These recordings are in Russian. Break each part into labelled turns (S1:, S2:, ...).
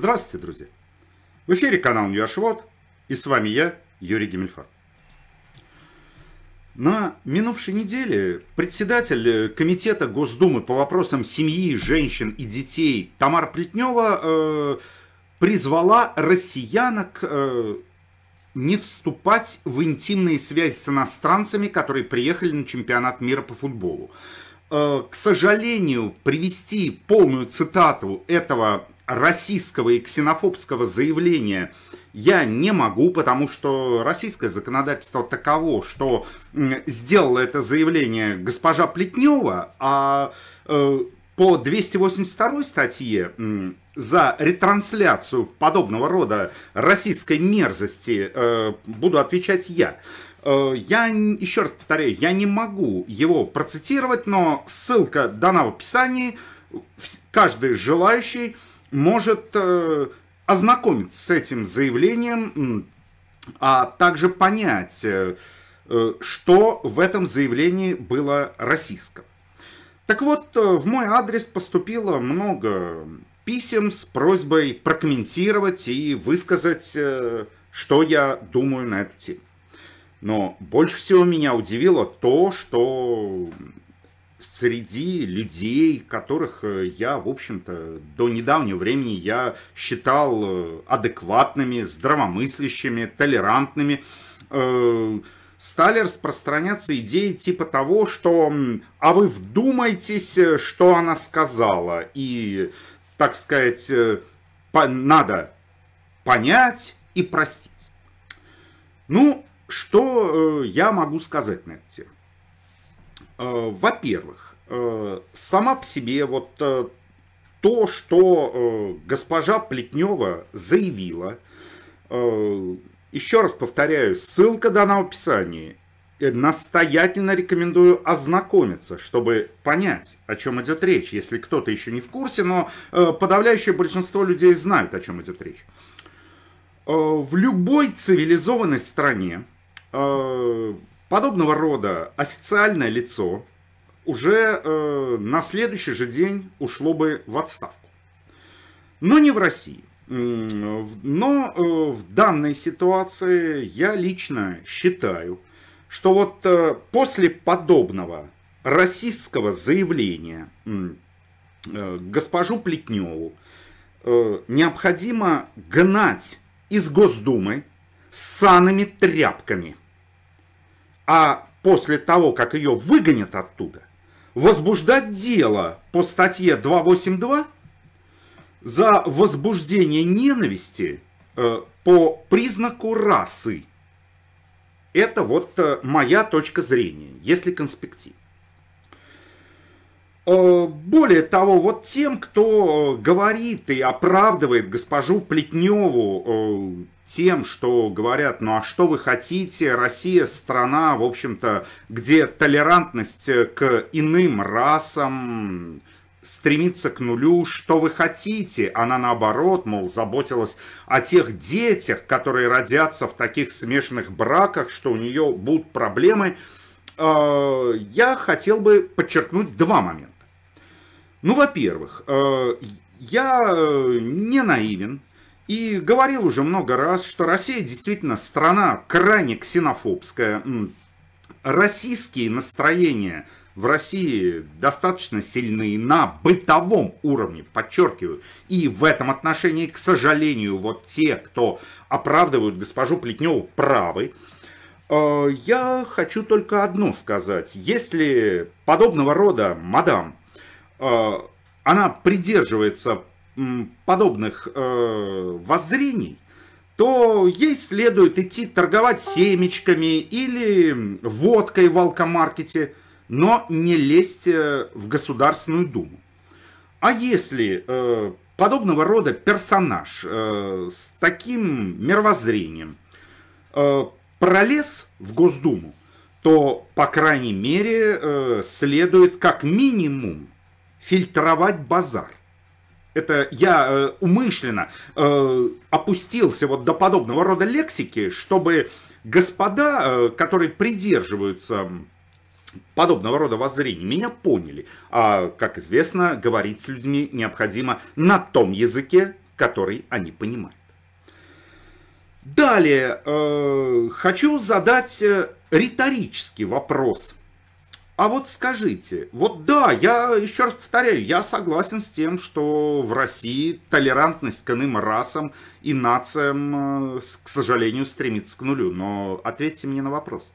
S1: Здравствуйте, друзья! В эфире канал Ньюашвот и с вами я, Юрий Гемельфар. На минувшей неделе председатель э, Комитета Госдумы по вопросам семьи, женщин и детей Тамара Плетнева э, призвала россиянок э, не вступать в интимные связи с иностранцами, которые приехали на чемпионат мира по футболу. Э, к сожалению, привести полную цитату этого российского и ксенофобского заявления я не могу, потому что российское законодательство таково, что сделала это заявление госпожа Плетнева, а э, по 282 статье за ретрансляцию подобного рода российской мерзости э, буду отвечать я. Э, я, еще раз повторяю, я не могу его процитировать, но ссылка дана в описании. Каждый желающий может э, ознакомиться с этим заявлением, а также понять, э, э, что в этом заявлении было российского. Так вот, в мой адрес поступило много писем с просьбой прокомментировать и высказать, что я думаю на эту тему. Но больше всего меня удивило то, что среди людей, которых э, я, в общем-то, до недавнего времени я считал э, адекватными, здравомыслящими, толерантными, э, стали распространяться идеи типа того, что «а вы вдумайтесь, что она сказала», и, так сказать, надо понять и простить. Ну, что я могу сказать на эту тему? Э, во-первых, э, сама по себе вот э, то, что госпожа Плетнева заявила, еще раз повторяю, ссылка дана в описании. Настоятельно рекомендую ознакомиться, чтобы понять, о чем идет речь, если кто-то еще не в курсе, но подавляющее большинство людей знают, о чем идет речь. В любой цивилизованной стране Подобного рода официальное лицо уже э, на следующий же день ушло бы в отставку. Но не в России. Но э, в данной ситуации я лично считаю, что вот э, после подобного российского заявления э, госпожу Плетневу э, необходимо гнать из Госдумы санами тряпками – а после того, как ее выгонят оттуда, возбуждать дело по статье 282 за возбуждение ненависти э, по признаку расы. Это вот э, моя точка зрения, если конспектив. Э, более того, вот тем, кто говорит и оправдывает госпожу Плетневу тем, что говорят, ну а что вы хотите, Россия страна, в общем-то, где толерантность к иным расам стремится к нулю, что вы хотите. Она наоборот, мол, заботилась о тех детях, которые родятся в таких смешанных браках, что у нее будут проблемы. А, я хотел бы подчеркнуть два момента. Ну, во-первых, э, я э, не наивен, и говорил уже много раз, что Россия действительно страна крайне ксенофобская. Российские настроения в России достаточно сильные на бытовом уровне, подчеркиваю. И в этом отношении, к сожалению, вот те, кто оправдывают госпожу Плетневу, правы. Э, я хочу только одно сказать. Если подобного рода мадам, э, она придерживается подобных э, воззрений, то ей следует идти торговать семечками или водкой в алкомаркете, но не лезть э, в Государственную Думу. А если э, подобного рода персонаж э, с таким мировоззрением э, пролез в Госдуму, то, по крайней мере, э, следует как минимум фильтровать базар это я э, умышленно э, опустился вот до подобного рода лексики, чтобы господа, э, которые придерживаются подобного рода воззрений, меня поняли. А, как известно, говорить с людьми необходимо на том языке, который они понимают. Далее э, хочу задать э, риторический вопрос – а вот скажите, вот да, я еще раз повторяю, я согласен с тем, что в России толерантность к иным расам и нациям, э, к сожалению, стремится к нулю. Но ответьте мне на вопрос.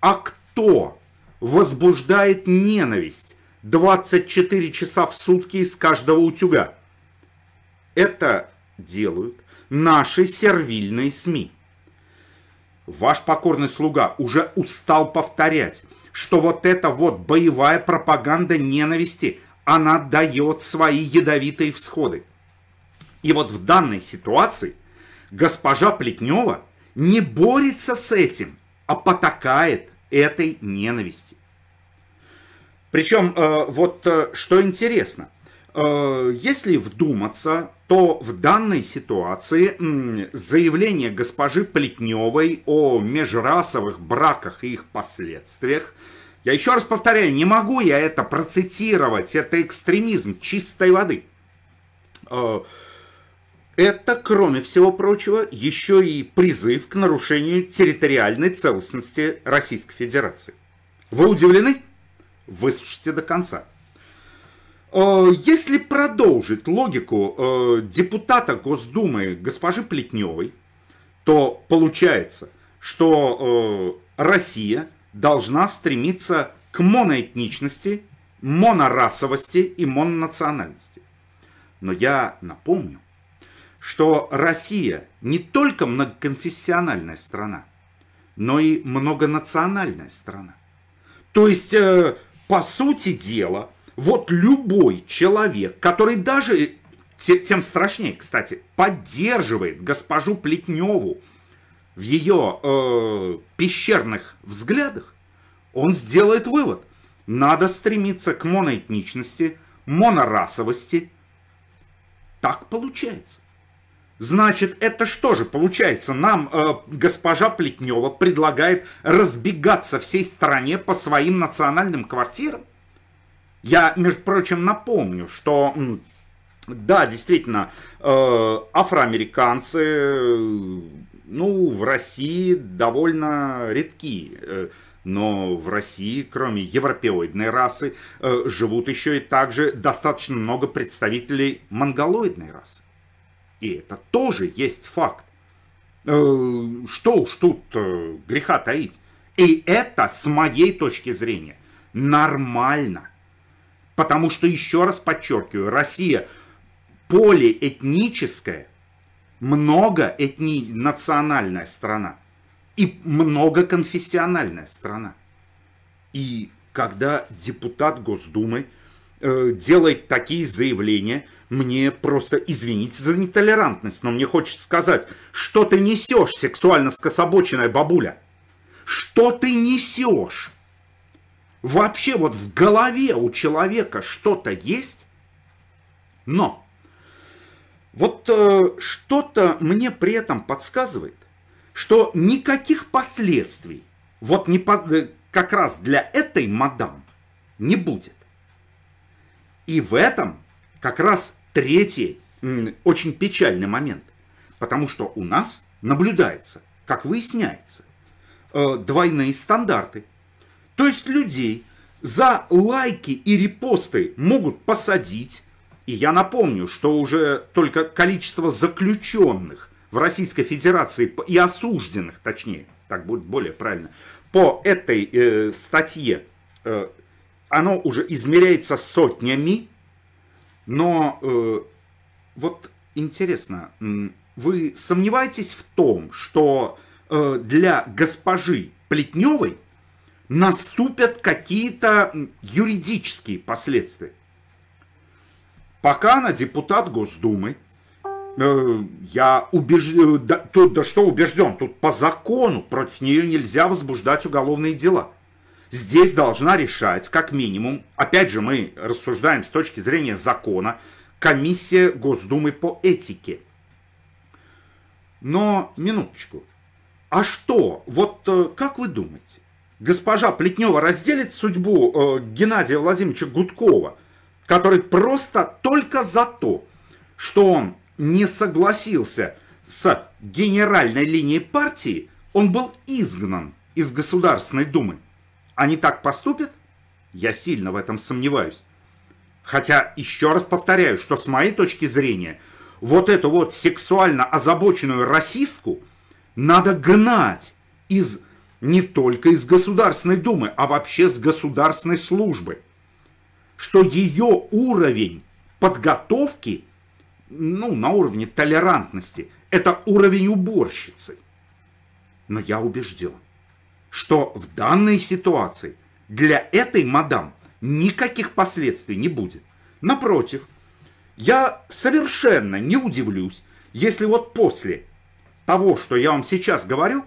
S1: А кто возбуждает ненависть 24 часа в сутки из каждого утюга? Это делают наши сервильные СМИ. Ваш покорный слуга уже устал повторять что вот эта вот боевая пропаганда ненависти, она дает свои ядовитые всходы. И вот в данной ситуации госпожа Плетнева не борется с этим, а потакает этой ненависти. Причем, э, вот э, что интересно – Э, если вдуматься, то в данной ситуации заявление госпожи Плетневой о межрасовых браках и их последствиях, я еще раз повторяю, не могу я это процитировать, это экстремизм чистой воды. Э, это, кроме всего прочего, еще и призыв к нарушению территориальной целостности Российской Федерации. Вы удивлены? Выслушайте до конца. Э, если продолжить логику э, депутата Госдумы госпожи Плетневой, то получается, что э, Россия должна стремиться к моноэтничности, монорасовости и мононациональности. Но я напомню, что Россия не только многоконфессиональная страна, но и многонациональная страна. То есть, по сути дела, вот любой человек, который даже, э, тем страшнее, кстати, поддерживает госпожу Плетневу в ее э, пещерных взглядах, он сделает вывод. Надо стремиться к моноэтничности, монорасовости. Так получается. Значит, это что же получается? Нам э, госпожа Плетнева предлагает разбегаться всей стране по своим национальным квартирам? Я, между прочим, напомню, что да, действительно, э, афроамериканцы, э, ну, в России довольно редки. Э, но в России, кроме европеоидной расы, живут еще и также достаточно много представителей монголоидной расы. И это тоже есть факт. Что уж тут греха таить. И это, с моей точки зрения, нормально. Потому что, еще раз подчеркиваю, Россия полиэтническая, многонациональная страна и многоконфессиональная страна. И когда депутат Госдумы э, делает такие заявления, мне просто, извините за нетолерантность, но мне хочется сказать, что ты несешь, сексуально скособоченная бабуля? Что ты несешь? вообще вот в голове у человека что-то есть, но вот э, что-то мне при этом подсказывает, что никаких последствий вот не по, э, как раз для этой мадам не будет. И в этом как раз третий очень печальный момент. Потому что у нас наблюдается, как выясняется, э, двойные стандарты. То есть людей за лайки и репосты могут посадить. И я напомню, что уже только количество заключенных в Российской Федерации и осужденных, точнее, так будет более правильно, по этой э, статье, э, оно уже измеряется сотнями, но э, вот интересно, вы сомневаетесь в том, что э, для госпожи Плетневой наступят какие-то юридические последствия. Пока она депутат Госдумы, э, я убежден, э, да, тут, да что убежден, тут по закону против нее нельзя возбуждать уголовные дела. Здесь должна решать, как минимум, опять же мы рассуждаем с точки зрения закона, комиссия Госдумы по этике. Но, минуточку, а что, вот э, как вы думаете, госпожа Плетнева разделит судьбу э, Геннадия Владимировича Гудкова, который просто только за то, что он не согласился с генеральной линией партии, он был изгнан из Государственной Думы. Они так поступят? Я сильно в этом сомневаюсь. Хотя, еще раз повторяю, что с моей точки зрения, вот эту вот сексуально озабоченную расистку надо гнать из не только из Государственной Думы, а вообще с государственной службы, что ее уровень подготовки, ну, на уровне толерантности, это уровень уборщицы. Но я убежден, что в данной ситуации для этой мадам никаких последствий не будет. Напротив, я совершенно не удивлюсь, если вот после того, что я вам сейчас говорю,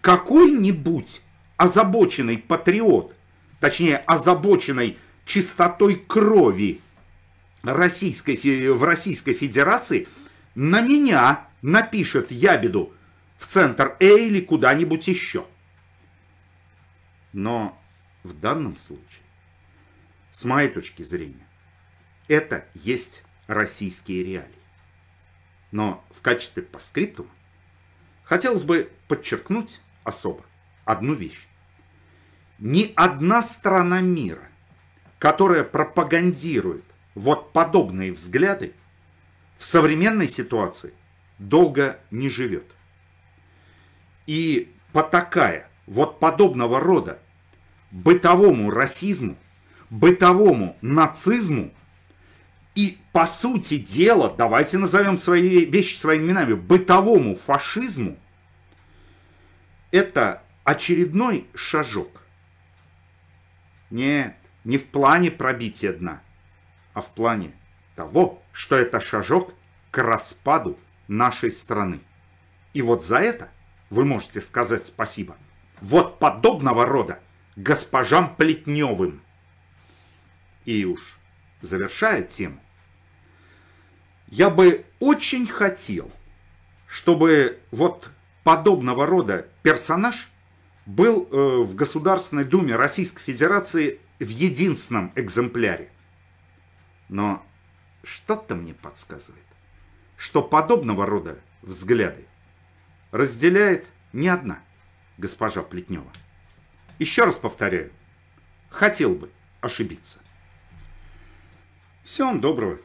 S1: какой-нибудь озабоченный патриот, точнее озабоченный чистотой крови Российской, в Российской Федерации, на меня напишет ябеду в центр Э или куда-нибудь еще. Но в данном случае, с моей точки зрения, это есть российские реалии. Но в качестве поскриптума хотелось бы подчеркнуть, особо одну вещь. Ни одна страна мира, которая пропагандирует вот подобные взгляды, в современной ситуации долго не живет. И потакая вот подобного рода бытовому расизму, бытовому нацизму и, по сути дела, давайте назовем свои вещи своими именами, бытовому фашизму – это очередной шажок. Нет, не в плане пробития дна, а в плане того, что это шажок к распаду нашей страны. И вот за это вы можете сказать спасибо. Вот подобного рода госпожам Плетневым. И уж завершая тему, я бы очень хотел, чтобы вот подобного рода персонаж был э, в Государственной Думе Российской Федерации в единственном экземпляре. Но что-то мне подсказывает, что подобного рода взгляды разделяет не одна госпожа Плетнева. Еще раз повторяю, хотел бы ошибиться. Всем доброго.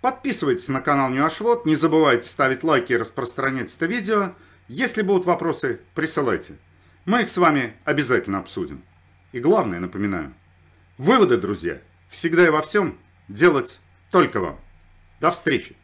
S1: Подписывайтесь на канал Нюашвот, не забывайте ставить лайки и распространять это видео – если будут вопросы, присылайте. Мы их с вами обязательно обсудим. И главное, напоминаю, выводы, друзья, всегда и во всем делать только вам. До встречи!